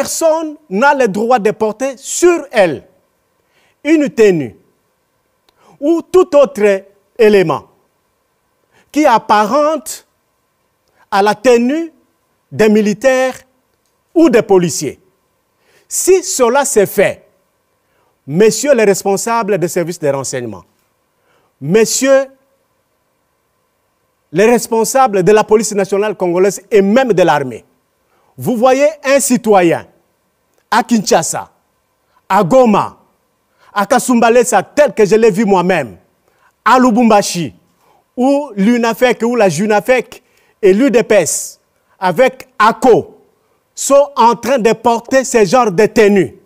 personne n'a le droit de porter sur elle une tenue ou tout autre élément qui apparente à la tenue des militaires ou des policiers. Si cela se fait, messieurs les responsables des services de renseignement, messieurs les responsables de la police nationale congolaise et même de l'armée, vous voyez un citoyen à Kinshasa, à Goma, à Kasumbalesa, tel que je l'ai vu moi-même, à Lubumbashi, où l'UNAFEC ou la JUNAFEC et l'UDPS, avec ACO, sont en train de porter ce genre de tenue.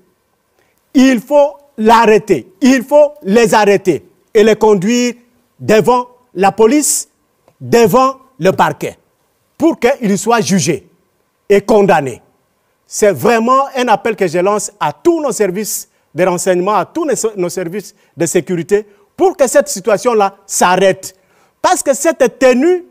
Il faut l'arrêter. Il faut les arrêter et les conduire devant la police, devant le parquet, pour qu'ils soient jugés est condamné. C'est vraiment un appel que je lance à tous nos services de renseignement, à tous nos services de sécurité, pour que cette situation-là s'arrête. Parce que cette tenue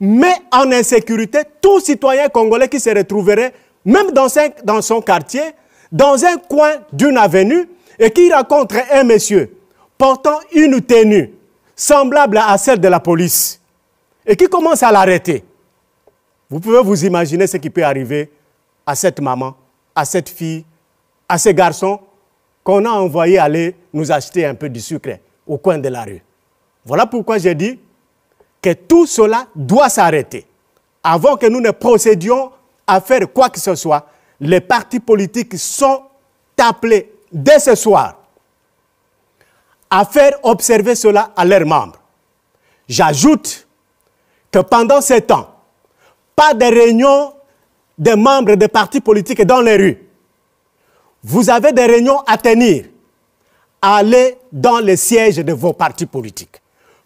met en insécurité tout citoyen congolais qui se retrouverait, même dans, dans son quartier, dans un coin d'une avenue, et qui rencontre un monsieur portant une tenue semblable à celle de la police, et qui commence à l'arrêter. Vous pouvez vous imaginer ce qui peut arriver à cette maman, à cette fille, à ces garçons qu'on a envoyé aller nous acheter un peu de sucre au coin de la rue. Voilà pourquoi j'ai dit que tout cela doit s'arrêter. Avant que nous ne procédions à faire quoi que ce soit, les partis politiques sont appelés dès ce soir à faire observer cela à leurs membres. J'ajoute que pendant ces temps, pas des réunions des membres des partis politiques dans les rues. Vous avez des réunions à tenir. Allez dans les sièges de vos partis politiques.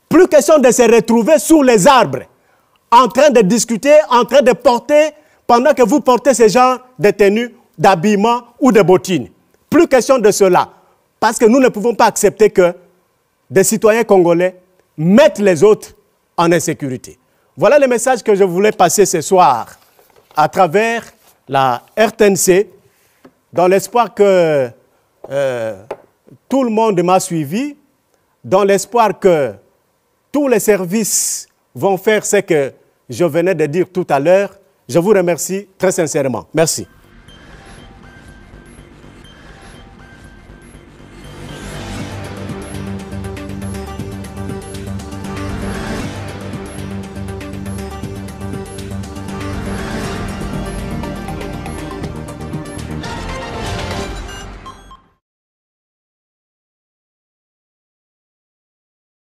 Plus question de se retrouver sous les arbres, en train de discuter, en train de porter, pendant que vous portez ces gens de tenues d'habillement ou de bottines. Plus question de cela. Parce que nous ne pouvons pas accepter que des citoyens congolais mettent les autres en insécurité. Voilà le message que je voulais passer ce soir à travers la RTNC, dans l'espoir que euh, tout le monde m'a suivi, dans l'espoir que tous les services vont faire ce que je venais de dire tout à l'heure. Je vous remercie très sincèrement. Merci.